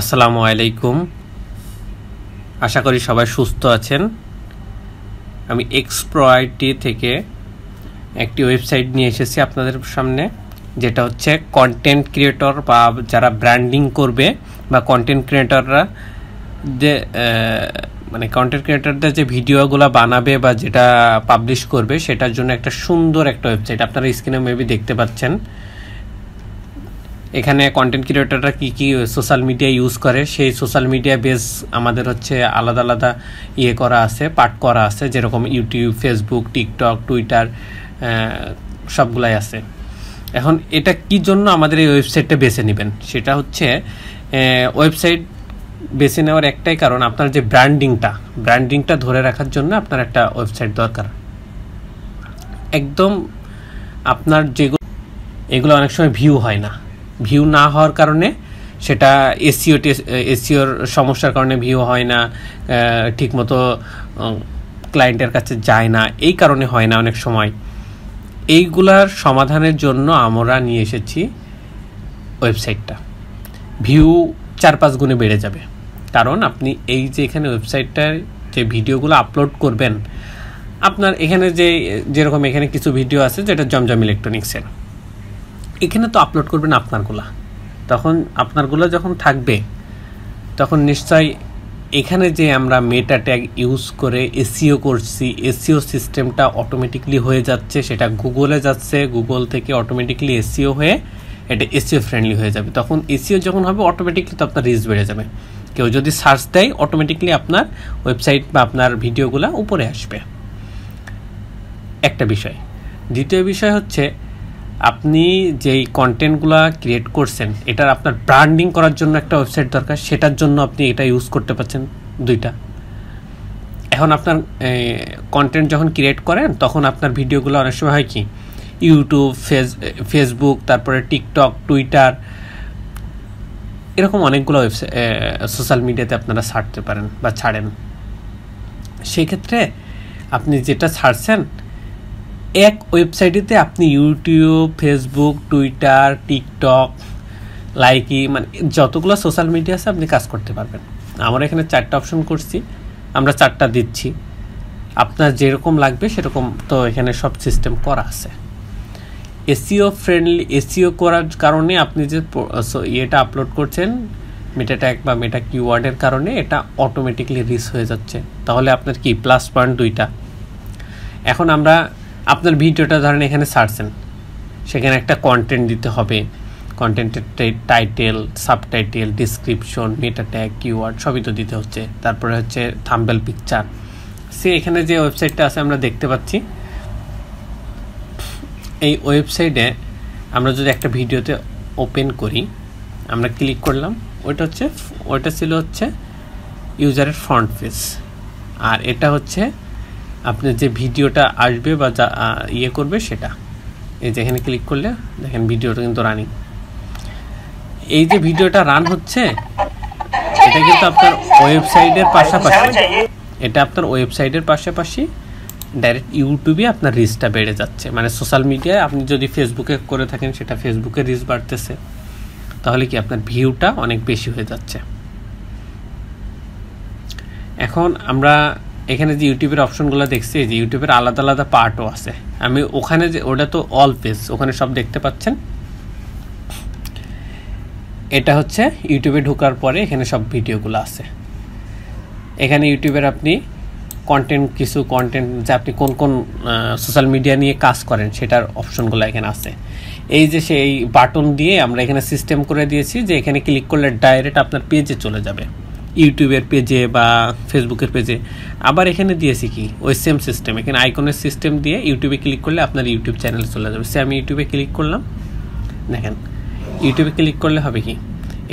আসসালামু আলাইকুম আশা করি সবাই সুস্থ আছেন আমি এক্সপ্রয়টি থেকে একটি ওয়েবসাইট নিয়ে এসেছি আপনাদের সামনে যেটা হচ্ছে কন্টেন্ট ক্রিয়েটর বা যারা ব্র্যান্ডিং করবে বা কন্টেন্ট ক্রিয়েটররা যে মানে কন্টেন্ট ক্রিয়েটরদের যে ভিডিওগুলো বানাবে বা যেটা পাবলিশ করবে সেটার জন্য একটা সুন্দর একটা ওয়েবসাইট আপনারা স্ক্রিনে মেবি দেখতে পাচ্ছেন এখানে কন্টেন্ট ক্রিয়েটাররা কী কী সোশ্যাল মিডিয়া ইউজ করে সেই সোশ্যাল মিডিয়া বেস আমাদের হচ্ছে আলাদা আলাদা ইয়ে করা আছে পাঠ করা আছে যেরকম ইউটিউব ফেসবুক টিকটক টুইটার সবগুলাই আছে এখন এটা কি জন্য আমাদের এই ওয়েবসাইটটা বেছে নেবেন সেটা হচ্ছে ওয়েবসাইট বেছে নেওয়ার একটাই কারণ আপনার যে ব্র্যান্ডিংটা ব্র্যান্ডিংটা ধরে রাখার জন্য আপনার একটা ওয়েবসাইট দরকার একদম আপনার যেগুলো এগুলো অনেক সময় ভিউ হয় না ভিউ না হওয়ার কারণে সেটা এসিও এসিওর সমস্যার কারণে ভিউ হয় না ঠিকমতো ক্লায়েন্টের কাছে যায় না এই কারণে হয় না অনেক সময় এইগুলার সমাধানের জন্য আমরা নিয়ে এসেছি ওয়েবসাইটটা ভিউ চার পাঁচ গুণে বেড়ে যাবে কারণ আপনি এই যে এখানে ওয়েবসাইটটার যে ভিডিওগুলো আপলোড করবেন আপনার এখানে যে যেরকম এখানে কিছু ভিডিও আছে যেটা জমজম ইলেকট্রনিক্সের এখানে তো আপলোড করবেন আপনারগুলা তখন আপনারগুলা যখন থাকবে তখন নিশ্চয় এখানে যে আমরা মেটা ট্যাগ ইউজ করে এসিও e করছি এসিও সিস্টেমটা অটোমেটিকলি হয়ে যাচ্ছে সেটা গুগলে যাচ্ছে গুগল থেকে অটোমেটিকলি এসিও e হয়ে এটা এসিও ফ্রেন্ডলি e হয়ে যাবে তখন এসিও যখন হবে অটোমেটিকলি তো আপনার রিচ বেড়ে যাবে কেউ যদি সার্চ দেয় অটোমেটিকলি আপনার ওয়েবসাইট বা আপনার ভিডিওগুলো উপরে আসবে একটা বিষয় দ্বিতীয় বিষয় হচ্ছে আপনি যেই কন্টেন্টগুলো ক্রিয়েট করছেন এটার আপনার ব্র্যান্ডিং করার জন্য একটা ওয়েবসাইট দরকার সেটার জন্য আপনি এটা ইউজ করতে পারছেন দুইটা এখন আপনার কন্টেন্ট যখন ক্রিয়েট করেন তখন আপনার ভিডিওগুলো অনেক সময় হয় কি ইউটিউব ফেস ফেসবুক তারপরে টিকটক টুইটার এরকম অনেকগুলো ওয়েবসাইট সোশ্যাল মিডিয়াতে আপনারা ছাড়তে পারেন বা ছাড়েন সেক্ষেত্রে আপনি যেটা ছাড়ছেন এক ওয়েবসাইটেতে আপনি YouTube Facebook Twitter TikTok Likee মানে যতগুলো সোশ্যাল মিডিয়া আছে আপনি কাজ করতে পারবেন আমরা এখানে চারটা অপশন করছি আমরা চারটা দিচ্ছি আপনার যেরকম লাগবে সেরকম তো এখানে সব সিস্টেম করা আছে এসিও ফ্রেন্ডলি এসিও করার কারণে আপনি যে ইয়েটা আপলোড করছেন মেটা ট্যাগ বা মেটা কিওয়ার্ডের কারণে এটা অটোমেটিকলি রিস হয়ে যাচ্ছে তাহলে আপনার কি প্লাস পয়েন্ট দুইটা এখন আমরা আপনার ভিডিওটা ধরেন এখানে সারছেন সেখানে একটা কন্টেন্ট দিতে হবে কন্টেন্টের title subtitle description meta tag keyword সবই তো দিতে হচ্ছে তারপরে হচ্ছে থাম্বেল পিকচার সে এখানে যে ওয়েবসাইটটা আছে আমরা দেখতে পাচ্ছি এই ওয়েবসাইটে আমরা যদি একটা ভিডিওতে ওপেন করি আমরা ক্লিক করলাম ওইটা হচ্ছে ওইটা ছিল হচ্ছে ইউজারের ফ্রন্ট পেজ আর এটা হচ্ছে আপনার যে ভিডিওটা আসবে বা যা ইয়ে করবে সেটা এই যে এখানে ক্লিক করলে দেখেন ভিডিওটা কিন্তু রানিং এই যে ভিডিওটা রান হচ্ছে এটা কিন্তু আপনার ওয়েবসাইটের পাশাপাশি এটা আপনার ওয়েবসাইটের পাশাপাশি ডাইরেক্ট ইউটিউবে আপনার রিচটা বেড়ে যাচ্ছে মানে সোশ্যাল মিডিয়ায় আপনি যদি ফেসবুকে করে থাকেন সেটা ফেসবুকে রিচ বাড়তেছে তাহলে কি আপনার ভিউটা অনেক বেশি হয়ে যাচ্ছে এখন আমরা এখানে যে ইউটিউবের অপশনগুলো দেখছি যে ইউটিউবের আলাদা আলাদা পার্টও আছে আমি ওখানে যে ওটা তো অল পেজ ওখানে সব দেখতে পাচ্ছেন এটা হচ্ছে ইউটিউবে ঢোকার পরে এখানে সব ভিডিওগুলো আছে এখানে ইউটিউবের আপনি কন্টেন্ট কিছু কন্টেন্ট যে আপনি কোন কোন সোশ্যাল মিডিয়া নিয়ে কাজ করেন সেটার অপশনগুলো এখানে আছে এই যে সেই বাটন দিয়ে আমরা এখানে সিস্টেম করে দিয়েছি যে এখানে ক্লিক করলে ডাইরেক্ট আপনার পেজে চলে যাবে ইউটিউবের পেজে বা ফেসবুকের পেজে আবার এখানে দিয়েছি কি ওই সেম সিস্টেম এখানে আইকনের সিস্টেম দিয়ে ইউটিউবে ক্লিক করলে আপনার ইউটিউব চ্যানেল চলে যাবে সে আমি ইউটিউবে ক্লিক করলাম দেখেন ইউটিউবে ক্লিক করলে হবে কি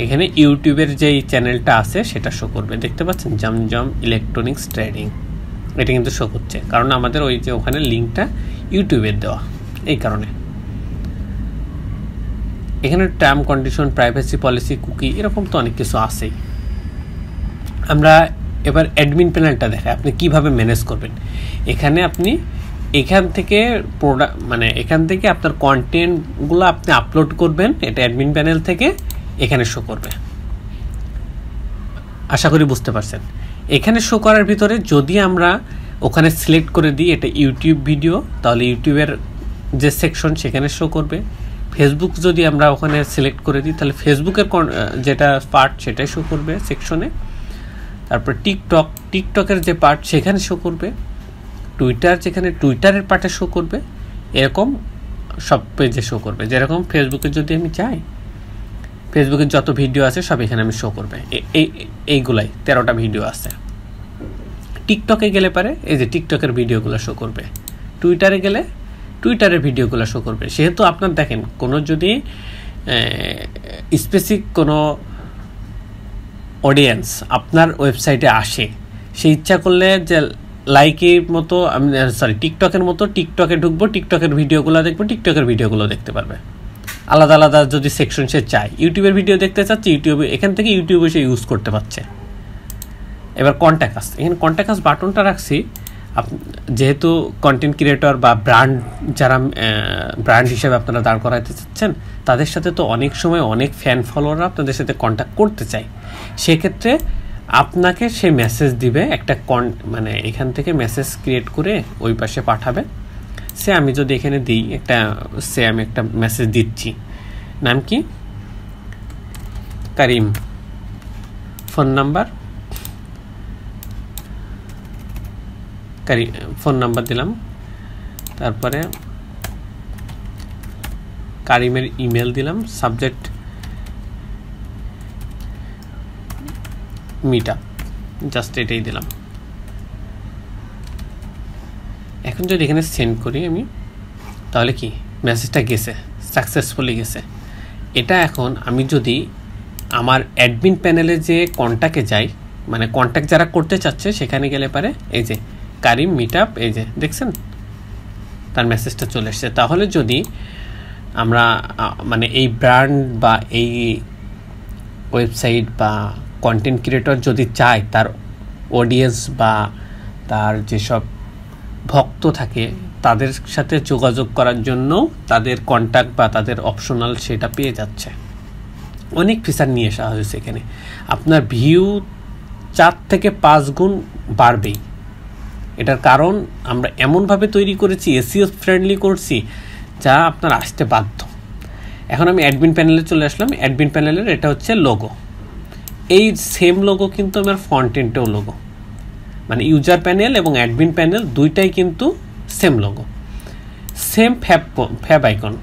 এখানে ইউটিউবের যেই চ্যানেলটা আছে সেটা শো করবে দেখতে পাচ্ছেন জমজম ইলেকট্রনিক্স ট্রেডিং এটা কিন্তু শো করছে কারণ আমাদের ওই যে ওখানে লিঙ্কটা ইউটিউবের দেওয়া এই কারণে এখানে term condition privacy policy cookie এরকম তো অনেক কিছু আছেই আমরা এবার অ্যাডমিন প্যানেলটা দেখে আপনি কিভাবে ম্যানেজ করবেন এখানে আপনি এখান থেকে প্রোডা মানে এখান থেকে আপনার কন্টেন্টগুলো আপনি আপলোড করবেন এটা অ্যাডমিন প্যানেল থেকে এখানে শো করবে আশা করি বুঝতে পারছেন এখানে শো করার ভিতরে যদি আমরা ওখানে সিলেক্ট করে দিই এটা ইউটিউব ভিডিও তাহলে ইউটিউবের যে সেকশন সেখানে শো করবে ফেসবুক যদি আমরা ওখানে সিলেক্ট করে দিই তাহলে ফেসবুকের যেটা পার্ট সেটাই শো করবে সেকশনে তারপরে টিকটক টিকটকের যে পার্ট সেখানে শো করবে টুইটার যেখানে টুইটারের পার্টে শো করবে এরকম সব পেজে শো করবে যেরকম ফেসবুকে যদি আমি চাই ফেসবুকে যত ভিডিও আছে সব এখানে আমি শো করবে এই এইগুলাই তেরোটা ভিডিও আছে টিকটকে গেলে পারে এই যে টিকটকের ভিডিওগুলো শো করবে টুইটারে গেলে টুইটারের ভিডিওগুলো শো করবে সেহেতু আপনার দেখেন কোনো যদি স্পেসিফিক কোনো অডিয়েন্স আপনার ওয়েবসাইটে আসে সে ইচ্ছা করলে যে লাইকের মতো আমি সরি টিকটকের মতো টিকটকে ঢুকবো টিকটকের ভিডিওগুলো দেখবো টিকটকের ভিডিওগুলো দেখতে পারবে আলাদা আলাদা যদি সেকশন সে চায় ইউটিউবের ভিডিও দেখতে চাচ্ছে ইউটিউবে এখান থেকে ইউটিউবে সে ইউজ করতে পারছে এবার কন্ট্যাক্ট আস এখানে কন্ট্যাক্ট আস বাটনটা রাখছি যেহেতু কন্টেন্ট ক্রিয়েটর বা ব্র্যান্ড যারা ব্র্যান্ড হিসেবে আপনারা দাঁড় করাইতে চাচ্ছেন তাদের সাথে তো অনেক সময় অনেক ফ্যান ফলোয়াররা আপনাদের সাথে কন্ট্যাক্ট করতে চায় সেক্ষেত্রে আপনাকে সে মেসেজ দিবে একটা কন মানে এখান থেকে মেসেজ ক্রিয়েট করে ওই পাশে পাঠাবে সে আমি যদি এখানে দিই একটা সে আমি একটা মেসেজ দিচ্ছি নাম কি করিম ফোন নাম্বার কারি ফোন নাম্বার দিলাম তারপরে কারিমের ইমেল দিলাম সাবজেক্ট মিটা জাস্ট এটাই দিলাম এখন যদি এখানে সেন্ড করি আমি তাহলে কি মেসেজটা গেছে সাকসেসফুলি গেছে এটা এখন আমি যদি আমার অ্যাডমিন প্যানেলে যে কন্ট্যাক্টে যাই মানে কন্ট্যাক্ট যারা করতে চাচ্ছে সেখানে গেলে পারে এই যে কারিম মিট আপ এই যে দেখছেন তার মেসেজটা চলে এসছে তাহলে যদি আমরা মানে এই ব্র্যান্ড বা এই ওয়েবসাইট বা কন্টেন্ট ক্রিয়েটর যদি চায় তার অডিয়েন্স বা তার যেসব ভক্ত থাকে তাদের সাথে যোগাযোগ করার জন্য তাদের কন্ট্যাক্ট বা তাদের অপশনাল সেটা পেয়ে যাচ্ছে অনেক ফিচার নিয়ে আসা হয়েছে এখানে আপনার ভিউ চার থেকে পাঁচ গুণ বাড়বেই এটার কারণ আমরা এমনভাবে তৈরি করেছি এসিও ফ্রেন্ডলি করছি যা আপনার আসতে বাধ্য এখন আমি অ্যাডমিন প্যানেলে চলে আসলাম অ্যাডমিন প্যানেলের এটা হচ্ছে লোগো এই সেম লোগো কিন্তু আমার ফন্টেন্টেও লোগো মানে ইউজার প্যানেল এবং অ্যাডমিন প্যানেল দুইটাই কিন্তু same logo same fab fab icon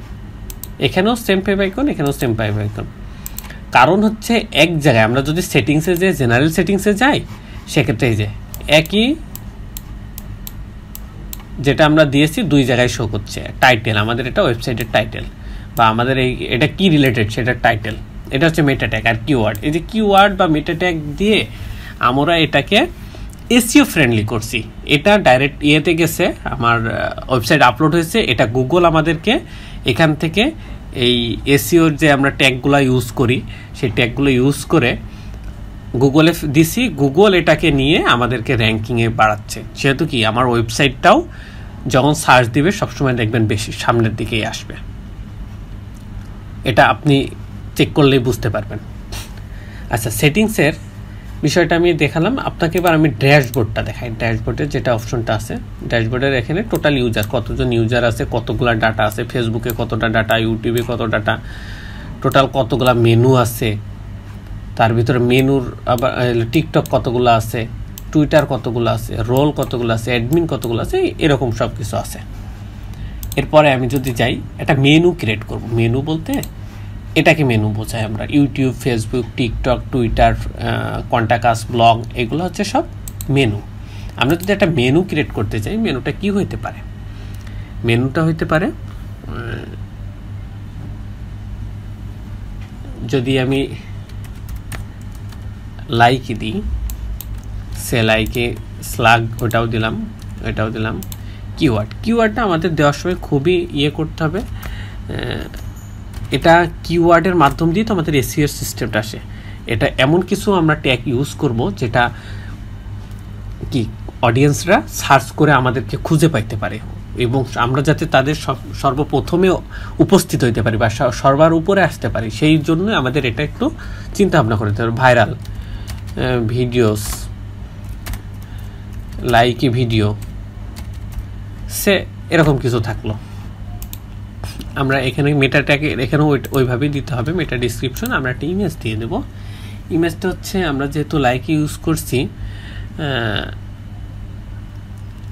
এখানেও সেম ফ্যাব আইকন এখানেও সেম ফ্যাব আইকন কারণ হচ্ছে এক জায়গায় আমরা যদি সেটিংসে যাই জেনারেল সেটিংসে যাই সেক্ষেত্রেই যে একই যেটা আমরা দিয়েছি দুই জায়গায় শো করছে টাইটেল আমাদের এটা ওয়েবসাইটের টাইটেল বা আমাদের এই এটা কি রিলেটেড সেটার টাইটেল এটা হচ্ছে মেটা আর কিওয়ার্ড এই যে কিওয়ার্ড বা মেটা দিয়ে আমরা এটাকে এসিও ফ্রেন্ডলি করছি এটা ডাইরেক্ট ইয়েতে গেছে আমার ওয়েবসাইট আপলোড হয়েছে এটা গুগল আমাদেরকে এখান থেকে এই এসিওর যে আমরা ট্যাগগুলো ইউজ করি সেই ট্যাগগুলো ইউজ করে গুগলে দিছি গুগল এটাকে নিয়ে আমাদেরকে র্যাঙ্কিংয়ে বাড়াচ্ছে যেহেতু কি আমার ওয়েবসাইটটাও যখন সার্চ দিবে সবসময় দেখবেন বেশি সামনের দিকেই আসবে এটা আপনি চেক করলেই বুঝতে পারবেন আচ্ছা সেটিংসের বিষয়টা আমি দেখালাম আপনাকে এবার আমি ড্যাশবোর্ডটা দেখাই ড্যাশবোর্ডের যেটা অপশনটা আছে ড্যাশবোর্ডের এখানে টোটাল ইউজার কতজন ইউজার আছে কতগুলো ডাটা আছে ফেসবুকে কতটা ডাটা ইউটিউবে কত ডাটা টোটাল কতগুলো মেনু আছে তার ভিতরে মেনুর আবার টিকটক কতগুলো আছে টুইটার কতগুলো আছে রোল কতগুলো আছে অ্যাডমিন কতগুলো আছে এরকম সব কিছু আছে এরপরে আমি যদি যাই একটা মেনু ক্রিয়েট করব মেনু বলতে এটাকে মেনু বোঝাই আমরা YouTube Facebook TikTok Twitter contact us blog এগুলো হচ্ছে সব মেনু আমরা যদি একটা মেনু ক্রিয়েট করতে চাই মেনুটা কি হইতে পারে মেনুটা হইতে পারে যদি আমি লাইক দিই সে লাইকে স্লাগ ওটাও দিলাম এটাও দিলাম কিওয়ার্ড কিওয়ার্ডটা আমাদের দেওয়ার সময় খুবই ইয়ে করতে হবে এটা কিওয়ার্ডের মাধ্যম দিয়ে তো আমাদের এসিওর সিস্টেমটা আসে এটা এমন কিছু আমরা ট্যাগ ইউজ করব যেটা কি অডিয়েন্সরা সার্চ করে আমাদেরকে খুঁজে পাইতে পারে এবং আমরা যাতে তাদের সর্বপ্রথমে উপস্থিত হইতে পারি বা সর্বার উপরে আসতে পারি সেই জন্য আমাদের এটা একটু চিন্তা ভাবনা করতে হবে ভাইরাল ভিডিওস লাইকি ভিডিও সে এরকম কিছু থাকলো আমরা এখানে মেটাটাকে এখানেও ওইভাবেই দিতে হবে মেটা ডিসক্রিপশন আমরা একটা ইমেজ দিয়ে দেবো ইমেজটা হচ্ছে আমরা যেহেতু লাইক ইউজ করছি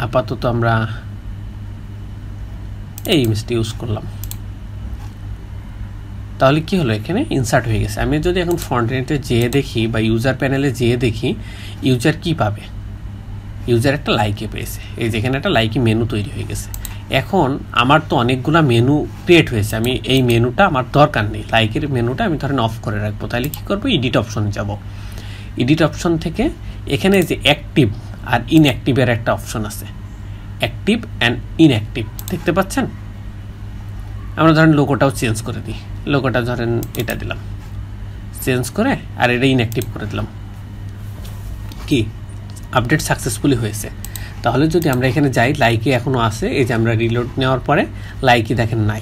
আপাতত আমরা এই ইমেজটি ইউজ করলাম তাহলে কি হলো এখানে ইনসার্ট হয়ে গেছে আমি যদি এখন ফ্রন্টনেটে যেয়ে দেখি বা ইউজার প্যানেলে যেয়ে দেখি ইউজার কি পাবে ইউজার একটা লাইকে পেয়েছে এই যেখানে একটা লাইকি মেনু তৈরি হয়ে গেছে এখন আমার তো অনেকগুলো মেনু ক্রিয়েট হয়েছে আমি এই মেনুটা আমার দরকার নেই লাইকের মেনুটা আমি ধরেন অফ করে রাখবো তাহলে কী করবো এডিট অপশন যাব এডিট অপশন থেকে এখানে যে অ্যাক্টিভ আর ইনঅ্যাক্টিভের একটা অপশন আছে অ্যাক্টিভ অ্যান্ড ইনঅ্যাক্টিভ দেখতে পাচ্ছেন আমরা ধরেন লোগোটাও চেঞ্জ করে দিই লোগোটা ধরেন এটা দিলাম চেঞ্জ করে আর এটা ইনঅ্যাক্টিভ করে দিলাম কি আপডেট সাকসেসফুলি হয়েছে তাহলে যদি আমরা এখানে যাই লাইকে এখনও আছে এই যে আমরা রিলোড নেওয়ার পরে লাইকি দেখেন নাই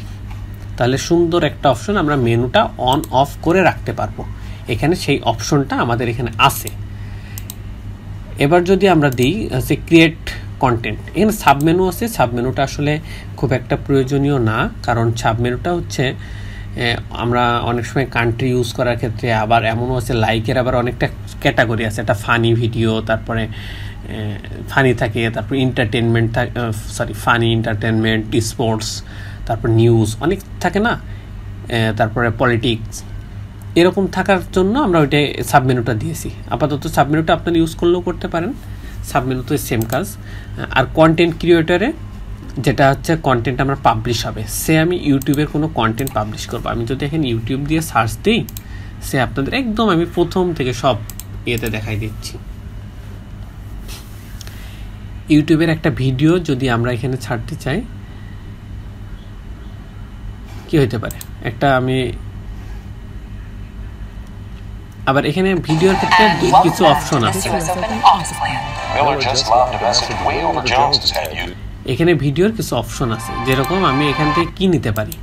তাহলে সুন্দর একটা অপশন আমরা মেনুটা অন অফ করে রাখতে পারবো এখানে সেই অপশনটা আমাদের এখানে আসে এবার যদি আমরা দিই হচ্ছে ক্রিয়েট কন্টেন্ট এখানে সাবমেনু আছে সাবমেনুটা আসলে খুব একটা প্রয়োজনীয় না কারণ সাবমেনুটা হচ্ছে আমরা অনেক সময় কান্ট্রি ইউজ করার ক্ষেত্রে আবার এমনও আছে লাইকের আবার অনেকটা ক্যাটাগরি আছে একটা ফানি ভিডিও তারপরে ফানি থাকে তারপর এন্টারটেনমেন্ট থাকে সরি ফানি এন্টারটেনমেন্ট স্পোর্টস তারপর নিউজ অনেক থাকে না তারপরে পলিটিক্স এরকম থাকার জন্য আমরা ওইটা সাবমেনুটা দিয়েছি আপাতত সাবমেনুটা আপনারা ইউজ করলেও করতে পারেন তো সেম কাজ আর কন্টেন্ট ক্রিয়েটরে যেটা হচ্ছে কন্টেন্ট আমার পাবলিশ হবে সে আমি ইউটিউবের কোনো কন্টেন্ট পাবলিশ করবো আমি যদি এখানে ইউটিউব দিয়ে সার্চ দিই সে আপনাদের একদম আমি প্রথম থেকে সব ইয়েতে দেখাই দিচ্ছি ইউটিউবের একটা ভিডিও যদি আমরা এখানে ছাড়তে চাই কি হইতে পারে একটা আমি আবার এখানে ভিডিওর ক্ষেত্রে কিছু অপশন আছে এখানে ভিডিওর কিছু অপশন আছে যেরকম আমি এখান থেকে কী নিতে পারি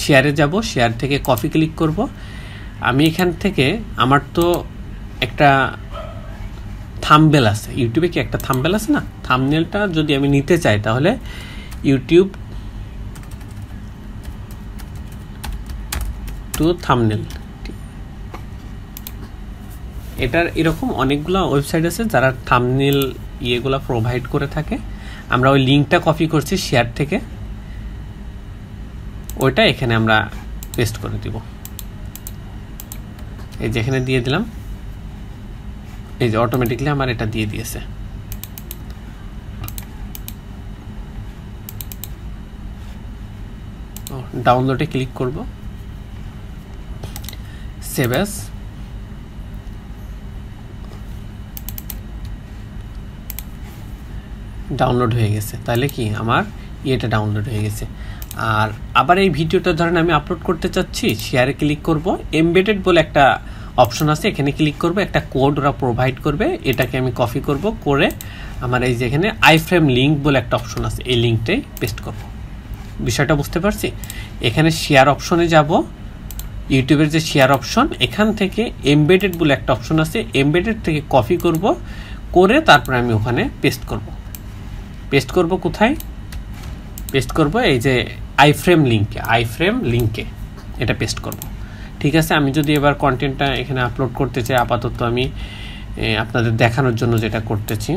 শেয়ারে যাব শেয়ার থেকে কপি ক্লিক করব আমি এখান থেকে আমার তো একটা থামবেল আছে ইউটিউবে কি একটা থামবেল আছে না থামনেলটা যদি আমি নিতে চাই তাহলে ইউটিউব টু থামনেল এটার এরকম অনেকগুলো ওয়েবসাইট আছে যারা থামনেল ইয়েগুলো প্রোভাইড করে থাকে আমরা ওই লিঙ্কটা কপি করছি শেয়ার থেকে ওইটা এখানে আমরা পেস্ট করে দিব এই যে এখানে দিয়ে দিলাম এই যে অটোমেটিকলি আমার এটা দিয়ে দিয়েছে ডাউনলোডে ক্লিক করব সেভ অ্যাস ডাউনলোড হয়ে গেছে তাহলে কি আমার ইয়েটা ডাউনলোড হয়ে গেছে আর আবার এই ভিডিওটা ধরেন আমি আপলোড করতে চাচ্ছি শেয়ারে ক্লিক করব এমবেডেড বলে একটা অপশন আছে এখানে ক্লিক করব একটা কোড ওরা প্রোভাইড করবে এটাকে আমি কপি করব করে আমার এই যে এখানে আইফ্রেম লিঙ্ক বলে একটা অপশন আছে এই লিঙ্কটাই পেস্ট করব বিষয়টা বুঝতে পারছি এখানে শেয়ার অপশনে যাব ইউটিউবের যে শেয়ার অপশন এখান থেকে এমবেডেড বলে একটা অপশন আছে এমবেডেড থেকে কপি করব করে তারপরে আমি ওখানে পেস্ট করবো পেস্ট করব কোথায় পেস্ট করব এই যে আইফ্রেম লিঙ্কে আইফ্রেম লিঙ্কে এটা পেস্ট করব ঠিক আছে আমি যদি এবার কন্টেন্টটা এখানে আপলোড করতে চাই আপাতত আমি আপনাদের দেখানোর জন্য যেটা করতেছি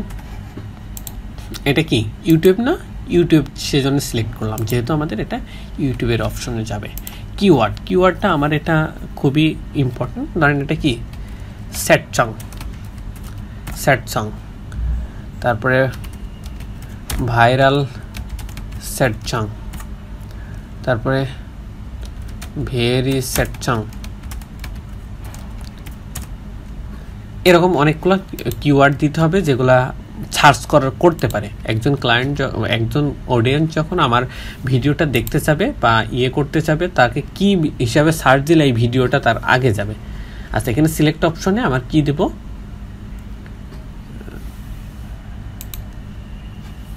এটা কি ইউটিউব না ইউটিউব সেজন্য সিলেক্ট করলাম যেহেতু আমাদের এটা ইউটিউবের অপশনে যাবে কিওয়ার্ড কিওয়ার্ডটা আমার এটা খুবই ইম্পর্ট্যান্ট ধরেন এটা কি স্যাট চং তারপরে ভাইরাল স্যাটচাং তারপরে ভেরি স্যাটচাং এরকম অনেকগুলো কিওয়ার্ড দিতে হবে যেগুলা সার্চ করার করতে পারে একজন ক্লায়েন্ট একজন অডিয়েন্স যখন আমার ভিডিওটা দেখতে চাবে বা ইয়ে করতে চাবে তাকে কি হিসাবে সার্চ দিলে এই ভিডিওটা তার আগে যাবে আচ্ছা এখানে সিলেক্ট অপশনে আমার কি দেবো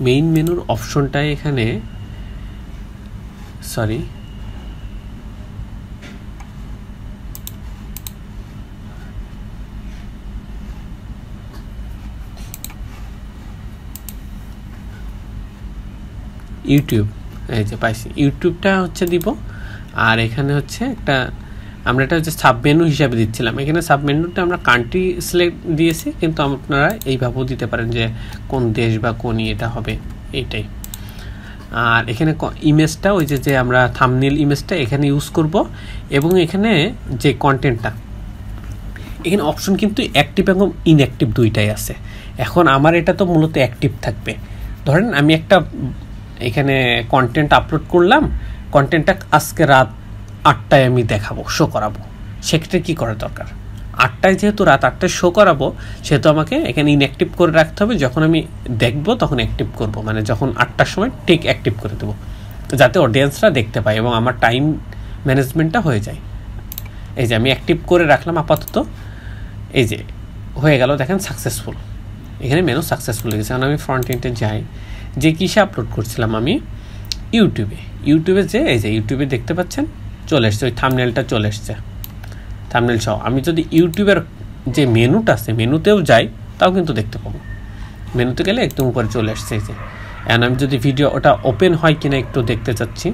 মেইন মেনুর অপশনটায় এখানে সরি ইউটিউব এই যে পাইছি ইউটিউবটা হচ্ছে দিব আর এখানে হচ্ছে একটা আমরা এটা হচ্ছে সাবমেনু হিসাবে দিচ্ছিলাম এখানে সাবমেনুটা আমরা কান্ট্রি সিলেক্ট দিয়েছি কিন্তু আপনারা এইভাবেও দিতে পারেন যে কোন দেশ বা কোন এটা হবে এইটাই আর এখানে ইমেজটা ওই যে যে আমরা থামনেল ইমেজটা এখানে ইউজ করব এবং এখানে যে কন্টেন্টটা এখানে অপশন কিন্তু অ্যাক্টিভ এবং ইনঅ্যাক্টিভ দুইটাই আছে এখন আমার এটা তো মূলত অ্যাক্টিভ থাকবে ধরেন আমি একটা এখানে কন্টেন্ট আপলোড করলাম কন্টেন্টটা আজকে রাত আটটায় আমি দেখাবো শো করাবো সেক্ষেত্রে কী করার দরকার আটটায় যেহেতু রাত আটটায় শো করাবো সেহেতু আমাকে এখানে ইনঅ্যাক্টিভ করে রাখতে হবে যখন আমি দেখব তখন অ্যাক্টিভ করব মানে যখন আটটার সময় ঠিক অ্যাক্টিভ করে দেবো যাতে অডিয়েন্সরা দেখতে পায় এবং আমার টাইম ম্যানেজমেন্টটা হয়ে যায় এই যে আমি অ্যাক্টিভ করে রাখলাম আপাতত এই যে হয়ে গেল দেখেন সাকসেসফুল এখানে মেনু সাকসেসফুল হয়ে গেছে কারণ আমি ফ্রন্ট এন্ডে যাই যে কিসে আপলোড করছিলাম আমি ইউটিউবে ইউটিউবে যে এই যে ইউটিউবে দেখতে পাচ্ছেন চলে এসছে ওই থামনেলটা চলে এসছে থামনেল সহ আমি যদি ইউটিউবের যে মেনুটা আছে মেনুতেও যাই তাও কিন্তু দেখতে পাবো মেনুতে গেলে একদম উপরে চলে এসছে এই যে অ্যান্ড আমি যদি ভিডিও ওটা ওপেন হয় কিনা একটু দেখতে চাচ্ছি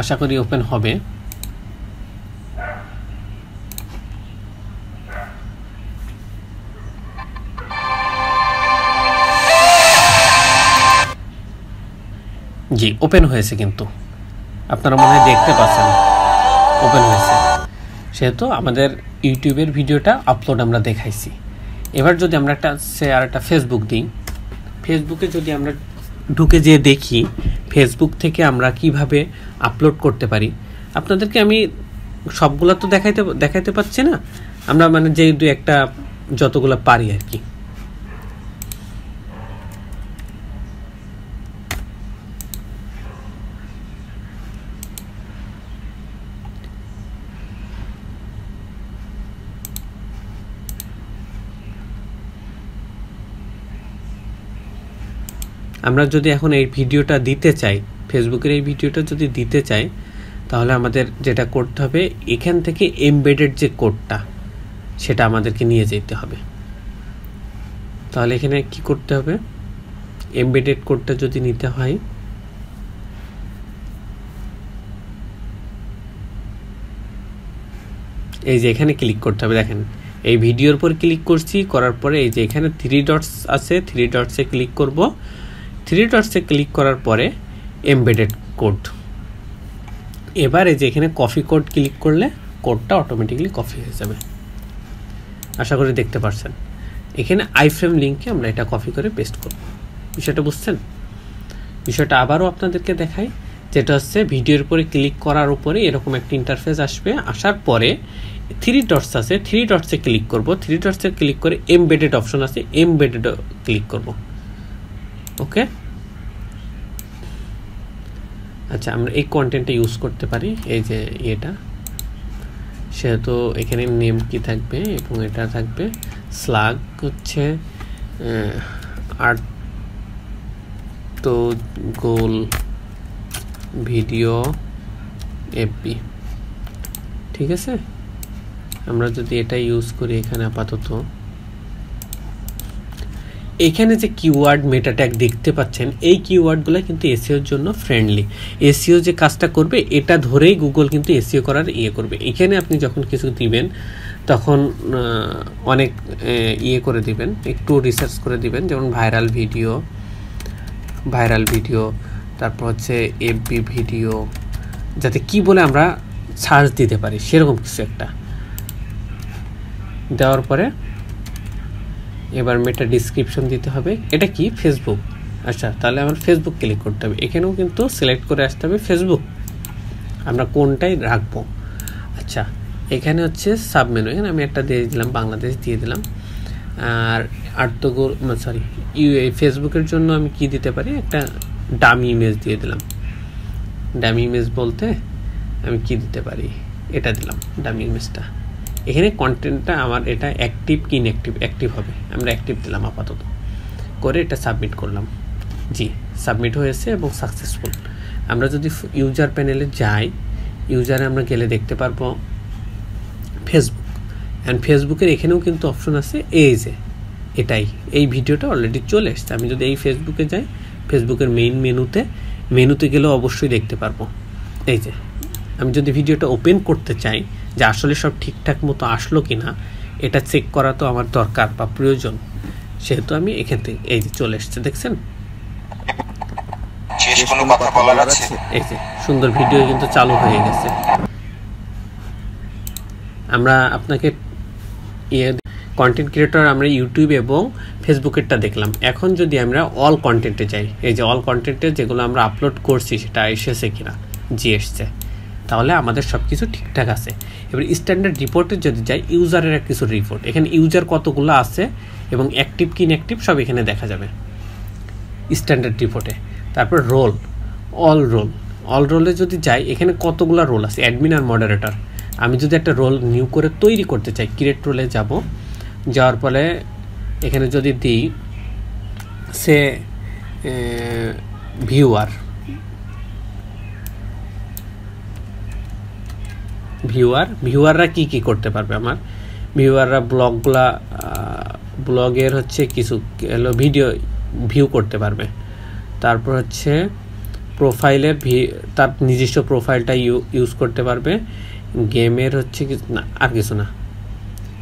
আশা করি ওপেন হবে জি ওপেন হয়েছে কিন্তু আপনারা মনে হয় দেখতে পাচ্ছেন ওপেন হয়েছে সেহেতু আমাদের ইউটিউবের ভিডিওটা আপলোড আমরা দেখাইছি এবার যদি আমরা একটা সে আর একটা ফেসবুক দিই ফেসবুকে যদি আমরা ঢুকে যেয়ে দেখি ফেসবুক থেকে আমরা কিভাবে আপলোড করতে পারি আপনাদেরকে আমি সবগুলো তো দেখাইতে দেখাইতে পাচ্ছি না আমরা মানে যে দু একটা যতগুলো পারি আর কি আমরা যদি এখন এই ভিডিওটা দিতে চাই ফেসবুকের এই ভিডিওটা যদি দিতে চাই তাহলে আমাদের যেটা করতে হবে এখান থেকে এমবেডেড যে কোডটা সেটা আমাদেরকে নিয়ে যেতে হবে তাহলে এখানে কি করতে হবে এমবেডেড কোডটা যদি নিতে হয় এই যে এখানে ক্লিক করতে হবে দেখেন এই ভিডিওর পর ক্লিক করছি করার পরে এই যে এখানে থ্রি ডটস আছে থ্রি ডটসে ক্লিক করব থ্রি ডটসে ক্লিক করার পরে এমবেডেড কোড এবারে যে এখানে কফি কোড ক্লিক করলে কোডটা অটোমেটিকলি কফি হয়ে যাবে আশা করি দেখতে পারছেন এখানে আইফ্রেম লিঙ্কে আমরা এটা কপি করে পেস্ট করব বিষয়টা বুঝছেন বিষয়টা আবারও আপনাদেরকে দেখাই যেটা হচ্ছে ভিডিওর উপরে ক্লিক করার উপরে এরকম একটা ইন্টারফেস আসবে আসার পরে থ্রি ডটস আছে থ্রি ডটসে ক্লিক করব থ্রি ডটসে ক্লিক করে এমবেডেড অপশন আছে এমবেডেড ক্লিক করব ওকে আচ্ছা আমরা এই কন্টেন্টটা ইউজ করতে পারি এই যে ইয়েটা সেহেতু এখানে নেম কি থাকবে এবং এটা থাকবে স্লাগ হচ্ছে আর্ট তো গোল ভিডিও এফবি ঠিক আছে আমরা যদি এটা ইউজ করি এখানে আপাতত এখানে যে কিওয়ার্ড মেটা ট্যাগ দেখতে পাচ্ছেন এই কিওয়ার্ডগুলো কিন্তু এসিওর জন্য ফ্রেন্ডলি এসিও যে কাজটা করবে এটা ধরেই গুগল কিন্তু এসিও করার ইয়ে করবে এখানে আপনি যখন কিছু দিবেন তখন অনেক ইয়ে করে দিবেন একটু রিসার্চ করে দিবেন যেমন ভাইরাল ভিডিও ভাইরাল ভিডিও তারপর হচ্ছে এফবি ভিডিও যাতে কি বলে আমরা সার্চ দিতে পারি সেরকম কিছু একটা দেওয়ার পরে এবার মেটা ডিসক্রিপশন দিতে হবে এটা কি ফেসবুক আচ্ছা তাহলে আমার ফেসবুক ক্লিক করতে হবে এখানেও কিন্তু সিলেক্ট করে আসতে হবে ফেসবুক আমরা কোনটাই রাখবো আচ্ছা এখানে হচ্ছে সাবমেনু এখানে আমি একটা দিয়ে দিলাম বাংলাদেশ দিয়ে দিলাম আর আর্তগোর সরি ইউ ফেসবুকের জন্য আমি কি দিতে পারি একটা ডামি ইমেজ দিয়ে দিলাম ডামি ইমেজ বলতে আমি কি দিতে পারি এটা দিলাম ডামি ইমেজটা এখানে কন্টেন্টটা আমার এটা অ্যাক্টিভ কি ইনঅ্যাক্টিভ অ্যাক্টিভ হবে আমরা অ্যাক্টিভ দিলাম আপাতত করে এটা সাবমিট করলাম জি সাবমিট হয়েছে এবং সাকসেসফুল আমরা যদি ইউজার প্যানেলে যাই ইউজারে আমরা গেলে দেখতে পারবো ফেসবুক অ্যান্ড ফেসবুকের এখানেও কিন্তু অপশন আছে এই যে এটাই এই ভিডিওটা অলরেডি চলে এসছে আমি যদি এই ফেসবুকে যাই ফেসবুকের মেইন মেনুতে মেনুতে গেলে অবশ্যই দেখতে পারবো এই যে আমি যদি ভিডিওটা ওপেন করতে চাই যে আসলে সব ঠিকঠাক মতো আসলো কি না এটা চেক করা তো আমার দরকার বা প্রয়োজন সেহেতু আমি এখান থেকে এই যে চলে এসছে দেখছেন এই যে সুন্দর ভিডিও কিন্তু চালু হয়ে গেছে আমরা আপনাকে ইয়ে কন্টেন্ট ক্রিয়েটর আমরা ইউটিউব এবং ফেসবুকেরটা দেখলাম এখন যদি আমরা অল কন্টেন্টে যাই এই যে অল কন্টেন্টে যেগুলো আমরা আপলোড করছি সেটা এসেছে কিনা জি এসছে তাহলে আমাদের সব কিছু ঠিকঠাক আছে এবার স্ট্যান্ডার্ড রিপোর্টে যদি যাই ইউজারের কিছু রিপোর্ট এখানে ইউজার কতগুলো আছে এবং অ্যাক্টিভ কি ইনঅ্যাক্টিভ সব এখানে দেখা যাবে স্ট্যান্ডার্ড রিপোর্টে তারপর রোল অল রোল অল রোলে যদি যাই এখানে কতগুলো রোল আছে অ্যাডমিন আর মডারেটর আমি যদি একটা রোল নিউ করে তৈরি করতে চাই ক্রিয়েট রোলে যাব যাওয়ার ফলে এখানে যদি দিই সে ভিউয়ার ভিউয়ার ভিউয়াররা কি কি করতে পারবে আমার ভিউয়াররা ব্লগগুলা ব্লগের হচ্ছে কিছু হলো ভিডিও ভিউ করতে পারবে তারপর হচ্ছে প্রোফাইলে ভি তার নিজস্ব প্রোফাইলটা ইউজ করতে পারবে গেমের হচ্ছে কিছু না আর কিছু না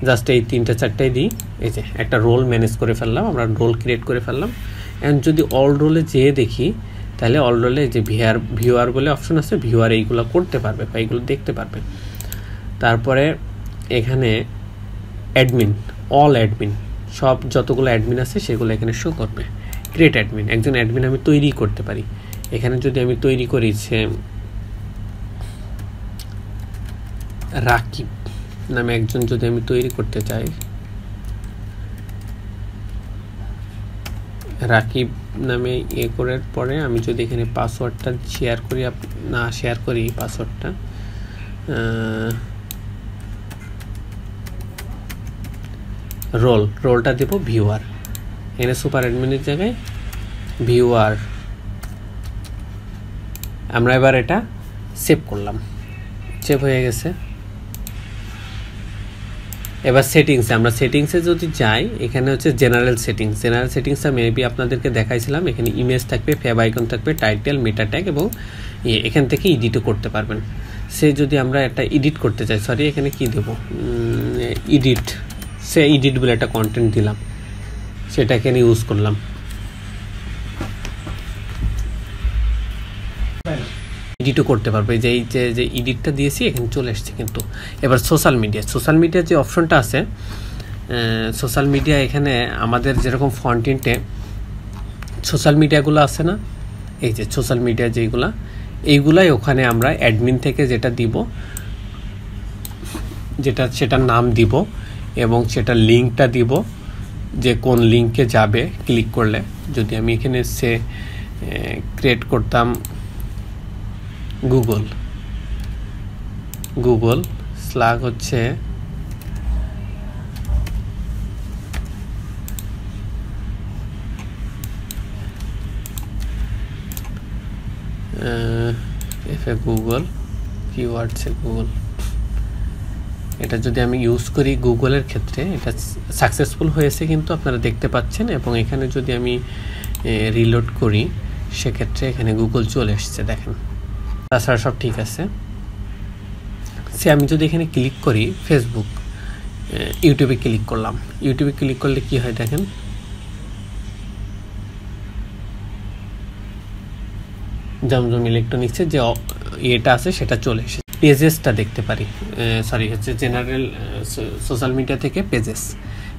জাস্ট এই তিনটে চারটাই দিই এই যে একটা রোল ম্যানেজ করে ফেললাম আমরা রোল ক্রিয়েট করে ফেললাম অ্যান্ড যদি অল রোলে যেয়ে দেখি তাহলে অল রোলে যে ভিআর ভিউআর বলে অপশন আছে ভিউআর এইগুলো করতে পারবে বা এইগুলো দেখতে পারবে তারপরে এখানে অ্যাডমিন অল অ্যাডমিন সব যতগুলো অ্যাডমিন আছে সেগুলো এখানে শো করবে ক্রিয়েট অ্যাডমিন একজন অ্যাডমিন আমি তৈরি করতে পারি এখানে যদি আমি তৈরি করি সে রাকিব নামে একজন যদি আমি তৈরি করতে চাই রাকিব নামে ইয়ে করার পরে আমি যদি এখানে পাসওয়ার্ডটা শেয়ার করি না শেয়ার করি পাসওয়ার্ডটা রোল রোলটা দেব ভিউয়ার এনে সুপার অ্যাডমিনের জায়গায় ভিউয়ার আমরা এবার এটা সেভ করলাম সেভ হয়ে গেছে এবার সেটিংসে আমরা সেটিংসে যদি যাই এখানে হচ্ছে জেনারেল সেটিংস জেনারেল সেটিংসটা মেবি আপনাদেরকে দেখাইছিলাম এখানে ইমেজ থাকবে ফ্যাব আইকন থাকবে টাইটেল মেটা ট্যাগ এবং এখান থেকে ইডিটও করতে পারবেন সে যদি আমরা একটা এডিট করতে চাই সরি এখানে কি দেব এডিট সে এডিট বলে একটা কন্টেন্ট দিলাম সেটাকে নিয়ে ইউজ করলাম এডিটও করতে পারবে যে এই যে যে এডিটটা দিয়েছি এখানে চলে এসছে কিন্তু এবার সোশ্যাল মিডিয়া সোশ্যাল মিডিয়ার যে অপশনটা আছে সোশ্যাল মিডিয়া এখানে আমাদের যেরকম ফন্টিনটে সোশ্যাল মিডিয়াগুলো আছে না এই যে সোশ্যাল মিডিয়া যেইগুলা এইগুলাই ওখানে আমরা অ্যাডমিন থেকে যেটা দিব যেটা সেটার নাম দিব এবং সেটা লিঙ্কটা দিব যে কোন লিঙ্কে যাবে ক্লিক করলে যদি আমি এখানে সে ক্রিয়েট করতাম গুগল গুগল স্লাগ হচ্ছে এফ এ গুগল কিওয়ার্ডস এ গুগল এটা যদি আমি ইউজ করি গুগলের ক্ষেত্রে এটা সাকসেসফুল হয়েছে কিন্তু আপনারা দেখতে পাচ্ছেন এবং এখানে যদি আমি রিলোড করি সেক্ষেত্রে এখানে গুগল চলে এসছে দেখেন তাছাড়া সব ঠিক আছে সে আমি যদি এখানে ক্লিক করি ফেসবুক ইউটিউবে ক্লিক করলাম ইউটিউবে ক্লিক করলে কি হয় দেখেন জমজম ইলেকট্রনিক্সের যে ইয়েটা আছে সেটা চলে এসেছে পেজেসটা দেখতে পারি সরি হচ্ছে জেনারেল সোশ্যাল মিডিয়া থেকে পেজেস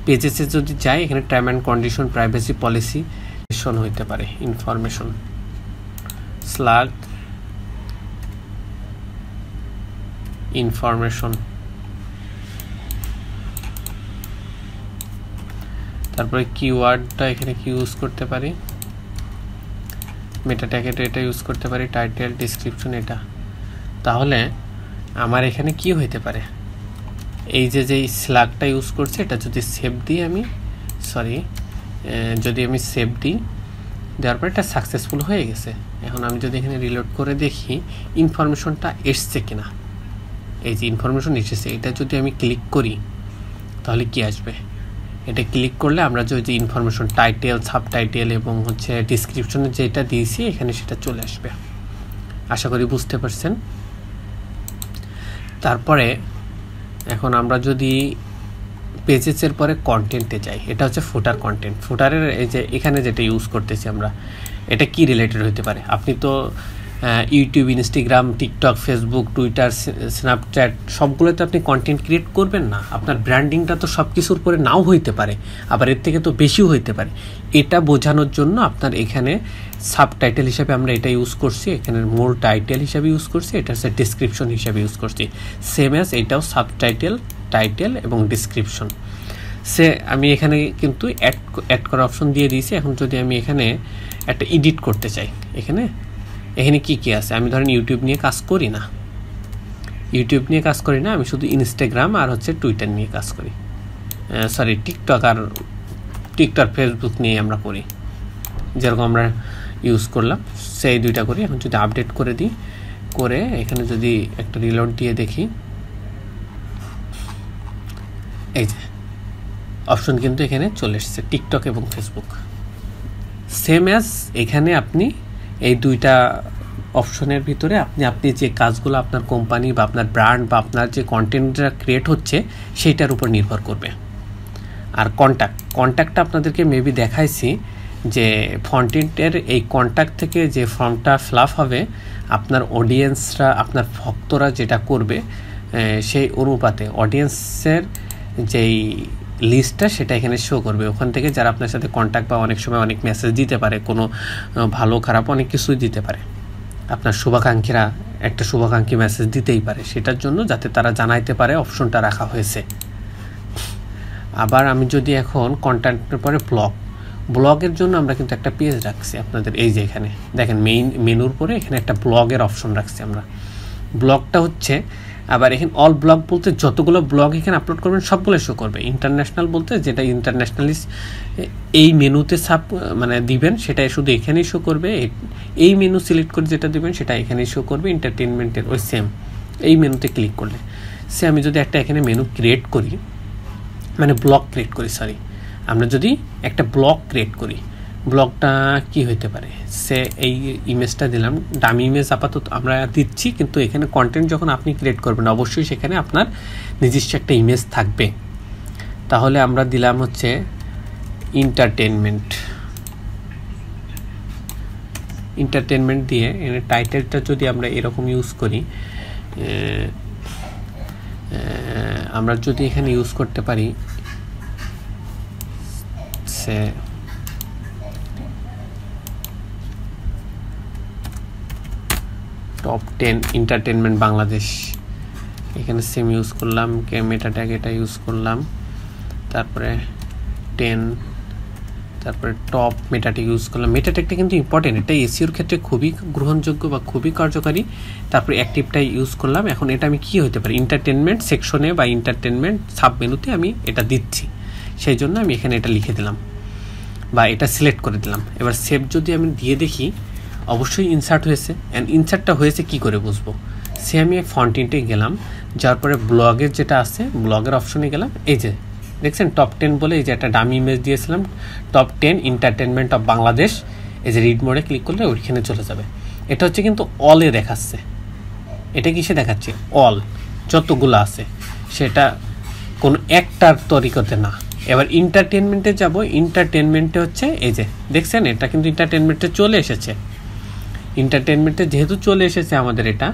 পেজেসে যদি যাই এখানে term and condition privacy policy হইতে পারে ইনফরমেশন স্লাগ ইনফরমেশন তারপরে কিওয়ার্ডটা এখানে কি ইউজ করতে পারি মেটা ট্যাগেট এটা ইউজ করতে পারি টাইটেল ডিসক্রিপশন এটা তাহলে আমার এখানে কি হইতে পারে এই যে যে স্লাগটা ইউজ করছে এটা যদি সেভ দিই আমি সরি যদি আমি সেভ দিই দেওয়ার পর এটা সাকসেসফুল হয়ে গেছে এখন আমি যদি এখানে রিলোড করে দেখি ইনফরমেশনটা এসছে কিনা এই যে ইনফরমেশন এসেছে এটা যদি আমি ক্লিক করি তাহলে কি আসবে এটা ক্লিক করলে আমরা যে ইনফরমেশন টাইটেল সাব টাইটেল এবং হচ্ছে ডিসক্রিপশনে যেটা দিয়েছি এখানে সেটা চলে আসবে আশা করি বুঝতে পারছেন তারপরে এখন আমরা যদি পেজেসের পরে কন্টেন্টে যাই এটা হচ্ছে ফুটার কন্টেন্ট ফুটারের এই যে এখানে যেটা ইউজ করতেছি আমরা এটা কি রিলেটেড হতে পারে আপনি তো YouTube Instagram TikTok Facebook Twitter Snapchat সবগুলোতে আপনি কন্টেন্ট ক্রিয়েট করবেন না আপনার ব্র্যান্ডিংটা তো সব কিছুর উপরে নাও হইতে পারে আবার এর থেকে তো বেশিও হইতে পারে এটা বোঝানোর জন্য আপনার এখানে সাব টাইটেল হিসাবে আমরা এটা ইউজ করছি এখানে মূল টাইটেল হিসাবে ইউজ করছি এটা হচ্ছে ডিসক্রিপশন হিসাবে ইউজ করছি সেম অ্যাজ এটাও সাব টাইটেল টাইটেল এবং ডিসক্রিপশন সে আমি এখানে কিন্তু অ্যাড অ্যাড করার অপশন দিয়ে দিয়েছি এখন যদি আমি এখানে একটা এডিট করতে চাই এখানে এখানে কি কি আছে আমি ধরেন ইউটিউব নিয়ে কাজ করি না ইউটিউব নিয়ে কাজ করি না আমি শুধু ইনস্টাগ্রাম আর হচ্ছে টুইটার নিয়ে কাজ করি সরি টিকটক আর টিকটক ফেসবুক নিয়ে আমরা করি যেরকম আমরা ইউজ করলাম সেই দুইটা করি এখন যদি আপডেট করে দিই করে এখানে যদি একটা রিলোড দিয়ে দেখি এই যে অপশন কিন্তু এখানে চলে এসেছে টিকটক এবং ফেসবুক সেম অ্যাজ এখানে আপনি এই দুইটা অপশনের ভিতরে আপনি আপনি যে কাজগুলো আপনার কোম্পানি বা আপনার ব্র্যান্ড বা আপনার যে কন্টেন্টটা ক্রিয়েট হচ্ছে সেইটার উপর নির্ভর করবে আর কন্ট্যাক্ট কন্ট্যাক্টটা আপনাদেরকে মেবি দেখাইছি যে ফন্টেন্টের এই কন্ট্যাক্ট থেকে যে ফর্মটা ফ্লাফ হবে আপনার অডিয়েন্সরা আপনার ভক্তরা যেটা করবে সেই অনুপাতে অডিয়েন্সের যেই লিস্টটা সেটা এখানে শো করবে ওখান থেকে যারা আপনার সাথে কন্ট্যাক্ট বা অনেক সময় অনেক মেসেজ দিতে পারে কোনো ভালো খারাপ অনেক কিছুই দিতে পারে আপনার শুভাকাঙ্ক্ষীরা একটা শুভাকাঙ্ক্ষী মেসেজ দিতেই পারে সেটার জন্য যাতে তারা জানাইতে পারে অপশনটা রাখা হয়েছে আবার আমি যদি এখন কন্ট্যাক্টের পরে ব্লগ ব্লগের জন্য আমরা কিন্তু একটা পেজ রাখছি আপনাদের এই যে এখানে দেখেন মেইন মেনুর পরে এখানে একটা ব্লগের অপশন রাখছি আমরা ব্লগটা হচ্ছে আবার এখানে অল ব্লগ বলতে যতগুলো ব্লগ এখানে আপলোড করবেন সবগুলো শো করবে ইন্টারন্যাশনাল বলতে যেটা ইন্টারন্যাশনালিস্ট এই মেনুতে সাপ মানে দিবেন সেটা শুধু এখানেই শো করবে এই মেনু সিলেক্ট করে যেটা দিবেন সেটা এখানেই শো করবে এন্টারটেনমেন্টের ওই সেম এই মেনুতে ক্লিক করলে সে আমি যদি একটা এখানে মেনু ক্রিয়েট করি মানে ব্লগ ক্রিয়েট করি সরি আমরা যদি একটা ব্লগ ক্রিয়েট করি ব্লগটা কি হইতে পারে সে এই ইমেজটা দিলাম ডামি ইমেজ আপাতত আমরা দিচ্ছি কিন্তু এখানে কন্টেন্ট যখন আপনি ক্রিয়েট করবেন অবশ্যই সেখানে আপনার নিজস্ব একটা ইমেজ থাকবে তাহলে আমরা দিলাম হচ্ছে ইন্টারটেনমেন্ট ইন্টারটেনমেন্ট দিয়ে এখানে টাইটেলটা যদি আমরা এরকম ইউজ করি আমরা যদি এখানে ইউজ করতে পারি সে টপ টেন এন্টারটেনমেন্ট বাংলাদেশ এখানে সেম ইউজ করলাম মেটা ট্যাগ এটা ইউজ করলাম তারপরে টেন তারপরে টপ মেটাটেক ইউজ করলাম ট্যাগটা কিন্তু ইম্পর্টেন্ট এটা এসিওর ক্ষেত্রে খুবই গ্রহণযোগ্য বা খুবই কার্যকারী তারপরে অ্যাক্টিভটা ইউজ করলাম এখন এটা আমি কি হতে পারি এন্টারটেনমেন্ট সেকশনে বা এন্টারটেনমেন্ট মেনুতে আমি এটা দিচ্ছি সেই জন্য আমি এখানে এটা লিখে দিলাম বা এটা সিলেক্ট করে দিলাম এবার সেভ যদি আমি দিয়ে দেখি অবশ্যই ইনসার্ট হয়েছে অ্যান্ড ইনসার্টটা হয়েছে কি করে বুঝবো সে আমি ফন্টিনটে গেলাম যার পরে ব্লগের যেটা আছে ব্লগের অপশনে গেলাম এই যে দেখছেন টপ টেন বলে এই যে একটা ডামি ইমেজ দিয়েছিলাম top ten entertainment of Bangladesh এই যে রিড মোডে ক্লিক করলে ওইখানে চলে যাবে এটা হচ্ছে কিন্তু অলে দেখাচ্ছে এটা কিসে দেখাচ্ছে অল যতগুলো আছে সেটা কোনো একটার তরিকতে না এবার এন্টারটেনমেন্টে যাব এন্টারটেনমেন্টে হচ্ছে এই যে দেখছেন এটা কিন্তু এন্টারটেনমেন্টে চলে এসেছে এন্টারটেনমেন্টে যেহেতু চলে এসেছে আমাদের এটা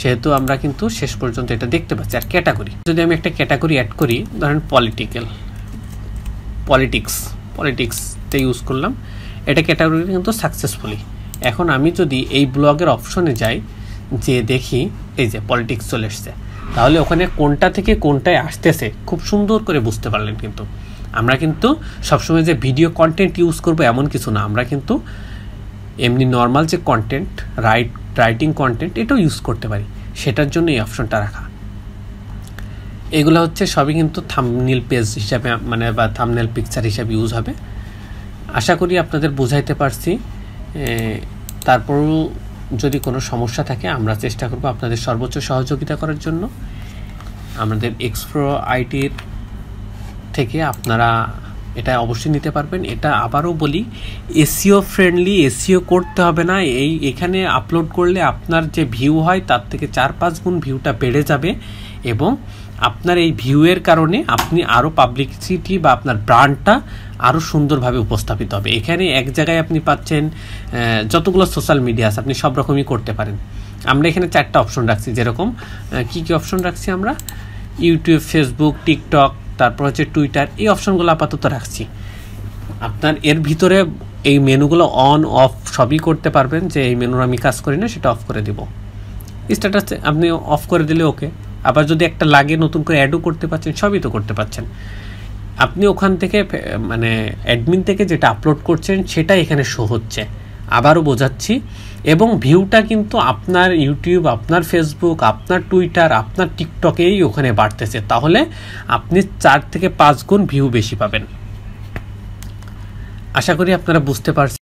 সেহেতু আমরা কিন্তু শেষ পর্যন্ত এটা দেখতে পাচ্ছি আর ক্যাটাগরি যদি আমি একটা ক্যাটাগরি অ্যাড করি ধরেন পলিটিক্যাল পলিটিক্স পলিটিক্সতে ইউজ করলাম এটা ক্যাটাগরি কিন্তু সাকসেসফুলি এখন আমি যদি এই ব্লগের অপশনে যাই যে দেখি এই যে পলিটিক্স চলে এসছে তাহলে ওখানে কোনটা থেকে কোনটায় আসতেছে খুব সুন্দর করে বুঝতে পারলেন কিন্তু আমরা কিন্তু সবসময় যে ভিডিও কন্টেন্ট ইউজ করব এমন কিছু না আমরা কিন্তু এমনি নর্মাল যে কন্টেন্ট রাইট রাইটিং কন্টেন্ট এটাও ইউজ করতে পারি সেটার জন্য এই অপশনটা রাখা এগুলো হচ্ছে সবই কিন্তু থামনেল পেজ হিসাবে মানে বা থামনেল পিকচার হিসাবে ইউজ হবে আশা করি আপনাদের বোঝাইতে পারছি তারপরও যদি কোনো সমস্যা থাকে আমরা চেষ্টা করব আপনাদের সর্বোচ্চ সহযোগিতা করার জন্য আমাদের এক্সপ্রো আইটির থেকে আপনারা এটা অবশ্যই নিতে পারবেন এটা আবারও বলি এসিও ফ্রেন্ডলি এসিও করতে হবে না এই এখানে আপলোড করলে আপনার যে ভিউ হয় তার থেকে চার পাঁচ গুণ ভিউটা বেড়ে যাবে এবং আপনার এই ভিউয়ের কারণে আপনি আরও পাবলিসিটি বা আপনার ব্র্যান্ডটা আরও সুন্দরভাবে উপস্থাপিত হবে এখানে এক জায়গায় আপনি পাচ্ছেন যতগুলো সোশ্যাল মিডিয়া আছে আপনি সব রকমই করতে পারেন আমরা এখানে চারটা অপশন রাখছি যেরকম কি কি অপশন রাখছি আমরা ইউটিউব ফেসবুক টিকটক তারপর হচ্ছে টুইটার এই অপশনগুলো আপাতত রাখছি আপনার এর ভিতরে এই মেনুগুলো অন অফ সবই করতে পারবেন যে এই মেনুর আমি কাজ করি না সেটা অফ করে দিব স্ট্যাটাস আপনি অফ করে দিলে ওকে আবার যদি একটা লাগে নতুন করে অ্যাডও করতে পারছেন সবই তো করতে পারছেন আপনি ওখান থেকে মানে অ্যাডমিন থেকে যেটা আপলোড করছেন সেটা এখানে শো হচ্ছে আবারও বোঝাচ্ছি এবং ভিউটা কিন্তু আপনার ইউটিউব আপনার ফেসবুক আপনার টুইটার আপনার টিকটকেই ওখানে বাড়তেছে তাহলে আপনি চার থেকে পাঁচ গুণ ভিউ বেশি পাবেন আশা করি আপনারা বুঝতে পারছেন